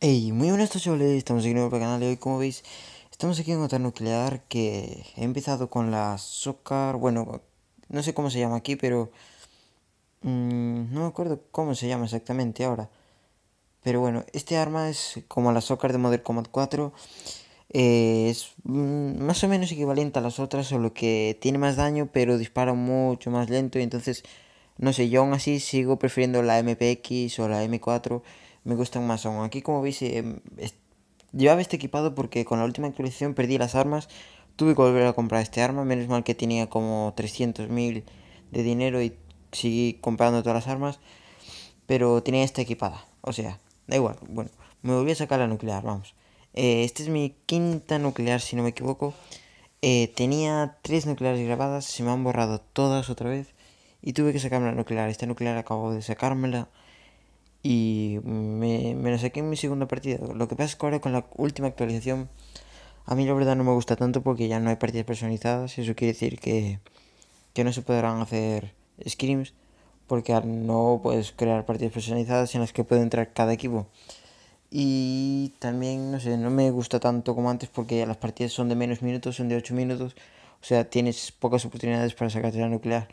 Hey, muy buenas chavales, estamos aquí en el canal y hoy como veis estamos aquí en otra nuclear que he empezado con la Socar, bueno, no sé cómo se llama aquí, pero mm, no me acuerdo cómo se llama exactamente ahora. Pero bueno, este arma es como la Socar de Modern Combat 4, eh, es mm, más o menos equivalente a las otras, solo que tiene más daño, pero dispara mucho más lento y entonces, no sé, yo aún así sigo prefiriendo la MPX o la M4 me gustan más aún. Aquí como veis eh, llevaba este equipado porque con la última actualización perdí las armas, tuve que volver a comprar este arma, menos mal que tenía como 300.000 de dinero y seguí comprando todas las armas, pero tenía esta equipada, o sea, da igual, bueno, me volví a sacar la nuclear, vamos. Eh, esta es mi quinta nuclear, si no me equivoco. Eh, tenía tres nucleares grabadas, se me han borrado todas otra vez y tuve que sacarme la nuclear. Esta nuclear acabo de sacármela y me, me lo saqué en mi segunda partida. Lo que pasa es que ahora con la última actualización a mí la verdad no me gusta tanto porque ya no hay partidas personalizadas. Eso quiere decir que, que no se podrán hacer scrims porque no puedes crear partidas personalizadas en las que puede entrar cada equipo. Y también, no sé, no me gusta tanto como antes porque las partidas son de menos minutos, son de 8 minutos. O sea, tienes pocas oportunidades para sacarte la nuclear.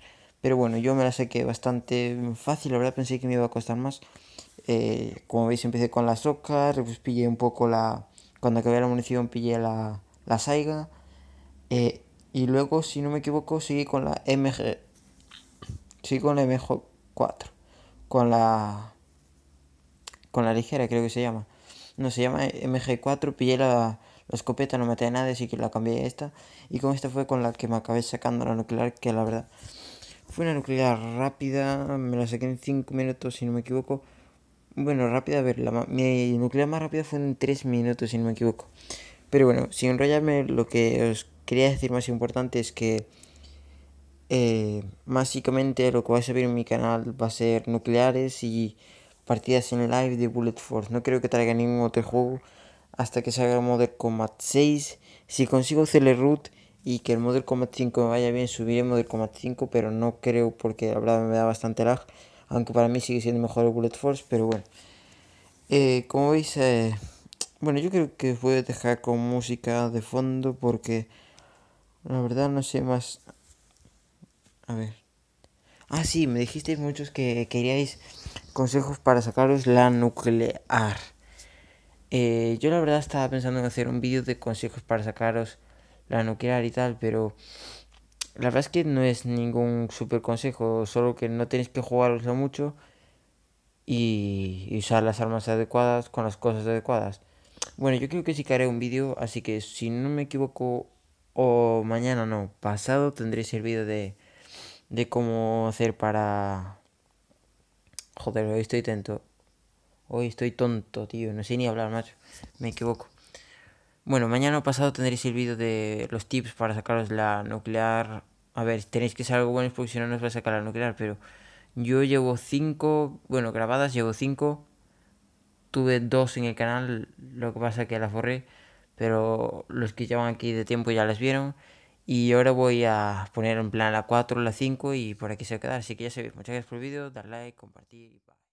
Pero bueno, yo me la saqué bastante fácil, la verdad pensé que me iba a costar más. Eh, como veis empecé con la soca un poco la... Cuando acabé la munición pillé la, saiga. Eh, y luego, si no me equivoco, seguí con la MG... Seguí con la MG4. Con la... Con la ligera creo que se llama. No, se llama MG4, pillé la, escopeta, no me a nada así que la cambié a esta. Y con esta fue con la que me acabé sacando la nuclear, que la verdad fue una nuclear rápida, me la saqué en 5 minutos si no me equivoco. Bueno, rápida, a ver, la, mi nuclear más rápida fue en 3 minutos si no me equivoco. Pero bueno, sin enrollarme, lo que os quería decir más importante es que eh, básicamente lo que va a ver en mi canal va a ser nucleares y partidas en live de Bullet Force. No creo que traiga ningún otro juego hasta que salga Modern Combat 6. Si consigo root y que el Model Combat 5 vaya bien, subiré Model Combat 5, pero no creo porque la verdad me da bastante lag, aunque para mí sigue siendo mejor el Bullet Force, pero bueno. Eh, como veis, eh, bueno, yo creo que os voy a dejar con música de fondo porque la verdad no sé más... A ver. Ah, sí, me dijisteis muchos que queríais consejos para sacaros la nuclear. Eh, yo la verdad estaba pensando en hacer un vídeo de consejos para sacaros la nuclear y tal, pero la verdad es que no es ningún super consejo, solo que no tenéis que jugarlo mucho y, usar las armas adecuadas con las cosas adecuadas. Bueno, yo creo que sí que haré un vídeo, así que si no me equivoco, o mañana no, pasado tendréis el vídeo de, de cómo hacer para... Joder, hoy estoy tonto. Hoy estoy tonto, tío. No sé ni hablar, macho. Me equivoco. Bueno, mañana pasado tendréis el vídeo de los tips para sacaros la nuclear. A ver, tenéis que ser algo buenos porque si no, no va a sacar la nuclear. Pero yo llevo 5, bueno, grabadas llevo 5. Tuve dos en el canal, lo que pasa que las borré. Pero los que llevan aquí de tiempo ya las vieron. Y ahora voy a poner en plan la 4, la 5 y por aquí se va a quedar. Así que ya sabéis, muchas gracias por el vídeo, dar like, compartir y